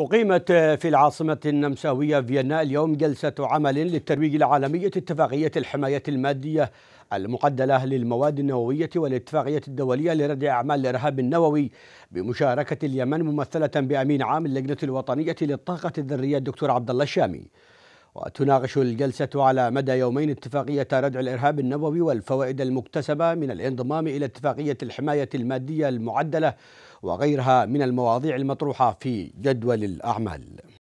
أقيمت في العاصمة النمساوية فيينا اليوم جلسة عمل للترويج العالمية اتفاقية الحماية المادية المعدلة للمواد النووية والاتفاقية الدولية لردع أعمال الإرهاب النووي بمشاركة اليمن ممثلة بأمين عام اللجنة الوطنية للطاقة الذرية الدكتور عبد الله الشامي وتناقش الجلسة على مدى يومين اتفاقية ردع الإرهاب النووي والفوائد المكتسبة من الانضمام إلى اتفاقية الحماية المادية المعدلة وغيرها من المواضيع المطروحة في جدول الأعمال